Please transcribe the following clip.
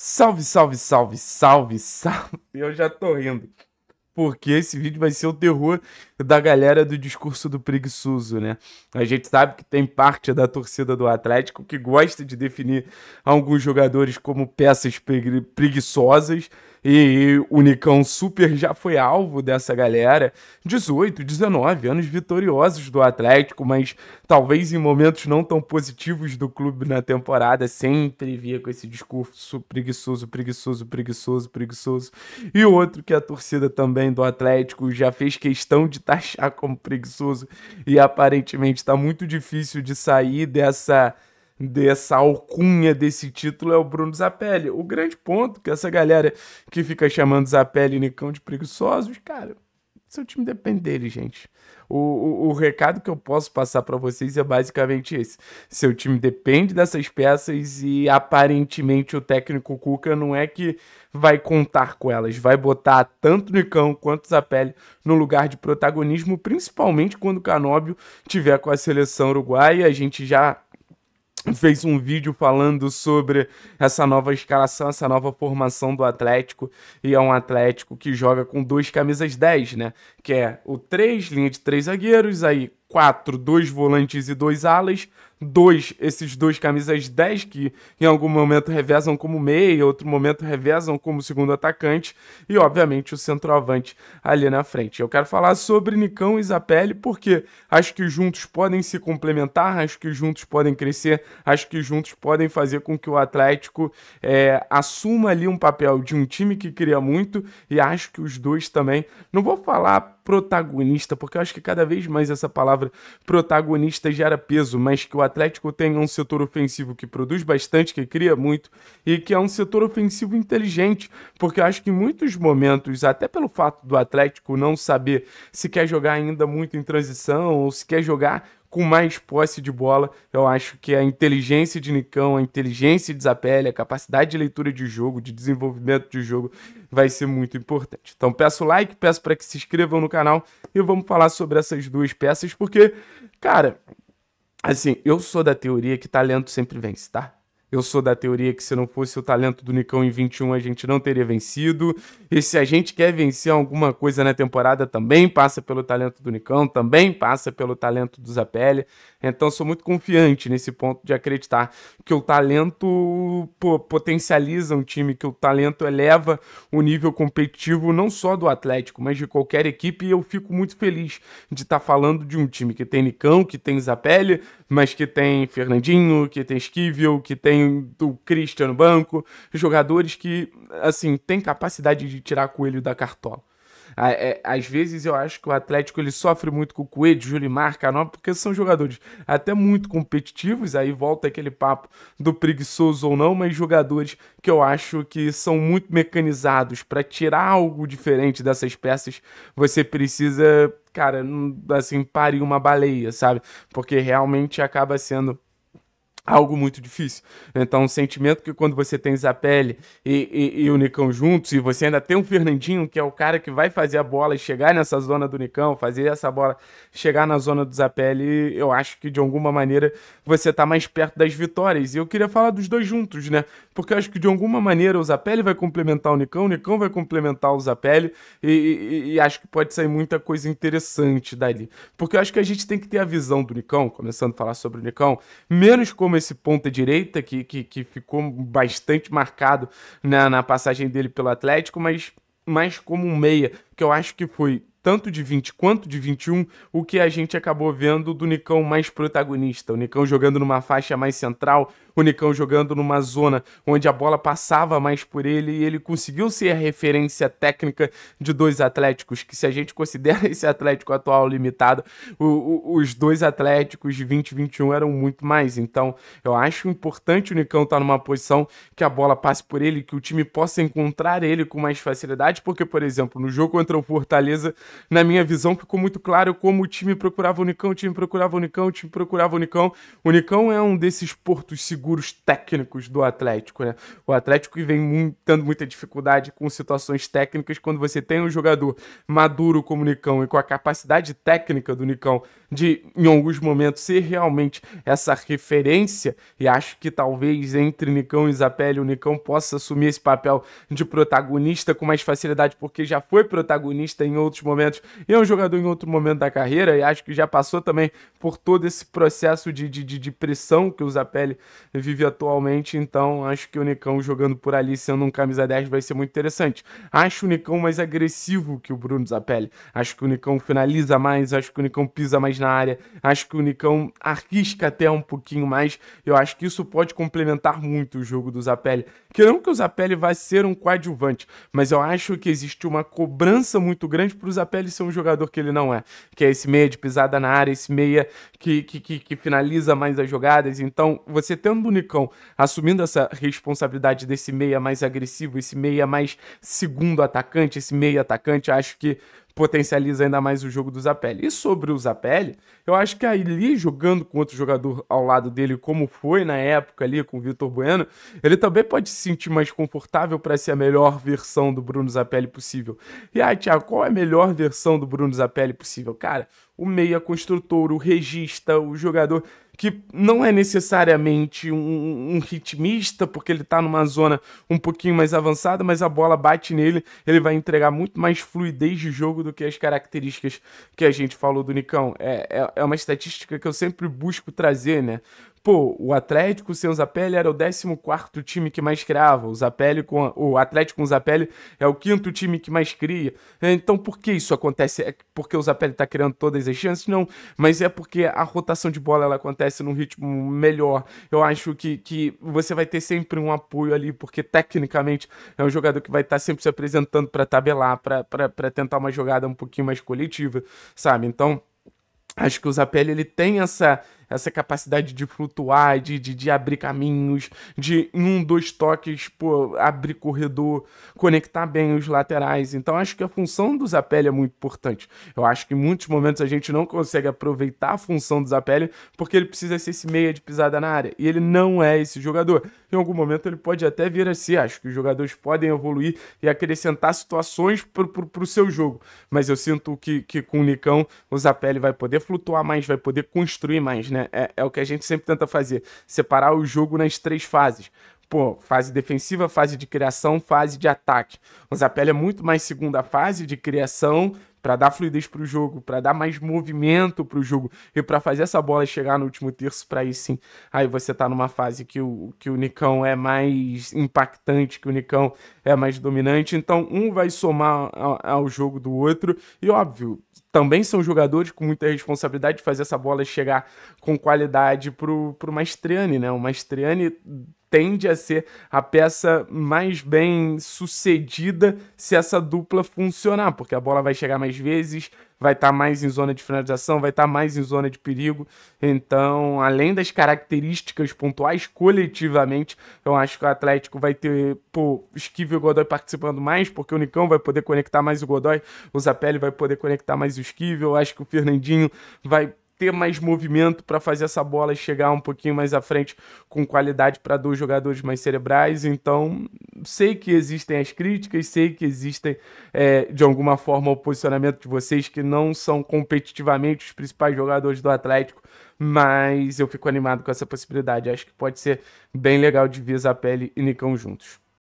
Salve, salve, salve, salve, salve. Eu já tô rindo. Porque esse vídeo vai ser o terror da galera do discurso do preguiçoso, né? A gente sabe que tem parte da torcida do Atlético que gosta de definir alguns jogadores como peças pregui preguiçosas, e o Nicão Super já foi alvo dessa galera. 18, 19 anos vitoriosos do Atlético, mas talvez em momentos não tão positivos do clube na temporada, sempre via com esse discurso preguiçoso, preguiçoso, preguiçoso, preguiçoso. E outro que a torcida também do Atlético já fez questão de taxar como preguiçoso e aparentemente está muito difícil de sair dessa dessa alcunha desse título é o Bruno Zapelli. O grande ponto que essa galera que fica chamando Zapelli e Nicão de preguiçosos, cara, seu time depende dele, gente. O, o, o recado que eu posso passar para vocês é basicamente esse. Seu time depende dessas peças e aparentemente o técnico Cuca não é que vai contar com elas, vai botar tanto Nicão quanto Zapelli no lugar de protagonismo, principalmente quando o Canóbio tiver com a seleção uruguaia. A gente já fez um vídeo falando sobre essa nova escalação, essa nova formação do Atlético, e é um Atlético que joga com duas camisas 10, né? Que é o 3, linha de três zagueiros, aí 4, dois volantes e dois alas, dois, esses dois camisas 10 que em algum momento revezam como meia, outro momento revezam como segundo atacante e obviamente o centroavante ali na frente. Eu quero falar sobre Nicão e Zapelli porque acho que juntos podem se complementar, acho que juntos podem crescer, acho que juntos podem fazer com que o Atlético é, assuma ali um papel de um time que cria muito e acho que os dois também, não vou falar protagonista, porque eu acho que cada vez mais essa palavra protagonista gera peso, mas que o Atlético tem um setor ofensivo que produz bastante, que cria muito e que é um setor ofensivo inteligente, porque eu acho que em muitos momentos, até pelo fato do Atlético não saber se quer jogar ainda muito em transição ou se quer jogar com mais posse de bola. Eu acho que a inteligência de Nicão, a inteligência de Zapelli, a capacidade de leitura de jogo, de desenvolvimento de jogo, vai ser muito importante. Então peço like, peço para que se inscrevam no canal e vamos falar sobre essas duas peças, porque, cara, Assim, eu sou da teoria que talento sempre vence, tá? Eu sou da teoria que se não fosse o talento do Nicão em 21, a gente não teria vencido. E se a gente quer vencer alguma coisa na temporada, também passa pelo talento do Nicão, também passa pelo talento do Zapelli. Então sou muito confiante nesse ponto de acreditar que o talento pô, potencializa um time, que o talento eleva o nível competitivo não só do Atlético, mas de qualquer equipe. E eu fico muito feliz de estar tá falando de um time que tem Nicão, que tem Zapelli, mas que tem Fernandinho, que tem Esquivel, que tem tem o Christian no banco, jogadores que, assim, têm capacidade de tirar coelho da cartola. É, às vezes eu acho que o Atlético ele sofre muito com o Coelho, Julimar, não? porque são jogadores até muito competitivos, aí volta aquele papo do preguiçoso ou não, mas jogadores que eu acho que são muito mecanizados. Para tirar algo diferente dessas peças, você precisa, cara, assim, parir uma baleia, sabe? Porque realmente acaba sendo algo muito difícil. Então, um sentimento que quando você tem Zapelli e, e, e, o Nicão juntos, e você ainda tem o Fernandinho, que é o cara que vai fazer a bola e chegar nessa zona do Nicão, fazer essa bola chegar na zona do Zapelli, eu acho que de alguma maneira você está mais perto das vitórias. E eu queria falar dos dois juntos, né? Porque eu acho que de alguma maneira o Zapelli vai complementar o Nicão, o Nicão vai complementar o Zapelli, e, e acho que pode sair muita coisa interessante dali. Porque eu acho que a gente tem que ter a visão do Nicão, começando a falar sobre o Nicão, menos como esse ponta-direita, que, que, que, ficou bastante marcado na, na passagem dele pelo Atlético, mas mais como um meia, que eu acho que foi tanto de 20 quanto de 21, o que a gente acabou vendo do Nicão mais protagonista. O Nicão jogando numa faixa mais central, o Nicão jogando numa zona onde a bola passava mais por ele e ele conseguiu ser a referência técnica de dois atléticos, que se a gente considera esse Atlético atual limitado, o, o, os dois atléticos de 2021 eram muito mais. Então, eu acho importante o Nicão estar tá numa posição que a bola passe por ele, que o time possa encontrar ele com mais facilidade, porque, por exemplo, no jogo contra o Fortaleza, na minha visão, ficou muito claro como o time procurava o Nicão, o time procurava o Nicão, o time procurava o Nicão. O Nicão é um desses portos seguros seguros técnicos do Atlético, né? O Atlético vem muito, tendo muita dificuldade com situações técnicas quando você tem um jogador maduro como o Nicão e com a capacidade técnica do Nicão de, em alguns momentos, ser realmente essa referência. E acho que talvez entre Nicão e Zapelli o Nicão possa assumir esse papel de protagonista com mais facilidade, porque já foi protagonista em outros momentos e é um jogador em outro momento da carreira. E acho que já passou também por todo esse processo de, de, de pressão que o Zapelli vive atualmente. Então, acho que o Nicão jogando por ali, sendo um camisa 10, vai ser muito interessante. Acho o Nicão mais agressivo que o Bruno Zapelli. Acho que o Nicão finaliza mais, acho que o Nicão pisa mais na área. Acho que o Nicão arrisca até um pouquinho mais. Eu acho que isso pode complementar muito o jogo do Zapelli. Que não que o Zapelli vai ser um coadjuvante, mas eu acho que existe uma cobrança muito grande para o Zapelli ser um jogador que ele não é. Que é esse meia de pisada na área, esse meia que, que, que, que finaliza mais as jogadas. Então, você tendo o Nicão assumindo essa responsabilidade desse meia mais agressivo, esse meia mais segundo atacante, esse meia atacante, acho que potencializa ainda mais o jogo do Zapelli. E sobre o Zapelli, eu acho que ali jogando com outro jogador ao lado dele, como foi na época ali com o Vitor Bueno, ele também pode se sentir mais confortável para ser a melhor versão do Bruno Zapelli possível. E aí, ah, Thiago, qual é a melhor versão do Bruno Zapelli possível? Cara, o meia construtor, o regista, o jogador, que não é necessariamente um, um ritmista, porque ele está numa zona um pouquinho mais avançada, mas a bola bate nele, ele vai entregar muito mais fluidez de jogo do que as características que a gente falou do Nicão. É, é, é uma estatística que eu sempre busco trazer, né? Pô, o Atlético sem o Zapelli era o 14 time que mais criava. O, Zapelli com a... o Atlético com o Zapelli é o quinto time que mais cria. Então por que isso acontece? É porque o Zapelli tá criando todas as chances? Não, mas é porque a rotação de bola ela acontece num ritmo melhor. Eu acho que, que você vai ter sempre um apoio ali, porque tecnicamente é um jogador que vai estar tá sempre se apresentando para tabelar, para tentar uma jogada um pouquinho mais coletiva, sabe? Então. Acho que o Zapelli ele tem essa, essa capacidade de flutuar, de, de, de abrir caminhos, de em um, dois toques, pô, abrir corredor, conectar bem os laterais. Então acho que a função do Zapelli é muito importante. Eu acho que em muitos momentos a gente não consegue aproveitar a função do Zapelli porque ele precisa ser esse meia de pisada na área. E ele não é esse jogador. Em algum momento ele pode até vir a ser. Acho que os jogadores podem evoluir e acrescentar situações para o seu jogo. Mas eu sinto que, que com o Nicão o Zapelli vai poder flutuar mais, vai poder construir mais, né? né? É, é o que a gente sempre tenta fazer, separar o jogo nas três fases pô, fase defensiva, fase de criação, fase de ataque. O Zapelli é muito mais segunda fase de criação para dar fluidez para o jogo, para dar mais movimento para o jogo e para fazer essa bola chegar no último terço para aí sim. Aí você tá numa fase que o, que o Nicão é mais impactante, que o Nicão é mais dominante. Então um vai somar ao, ao jogo do outro e óbvio, também são jogadores com muita responsabilidade de fazer essa bola chegar com qualidade para o Mastriani, né? O Mastriani tende a ser a peça mais bem sucedida se essa dupla funcionar, porque a bola vai chegar mais vezes, vai estar tá mais em zona de finalização, vai estar tá mais em zona de perigo. Então, além das características pontuais coletivamente, eu acho que o Atlético vai ter, pô, Esquiva e o Godoy participando mais, porque o Nicão vai poder conectar mais o Godoy, o Zapelli vai poder conectar mais o Esquivel, eu acho que o Fernandinho vai ter mais movimento para fazer essa bola chegar um pouquinho mais à frente com qualidade para dois jogadores mais cerebrais. Então, sei que existem as críticas, sei que existem, é, de alguma forma, o posicionamento de vocês que não são competitivamente os principais jogadores do Atlético, mas eu fico animado com essa possibilidade. Acho que pode ser bem legal de ver Zapelli e Nicão juntos.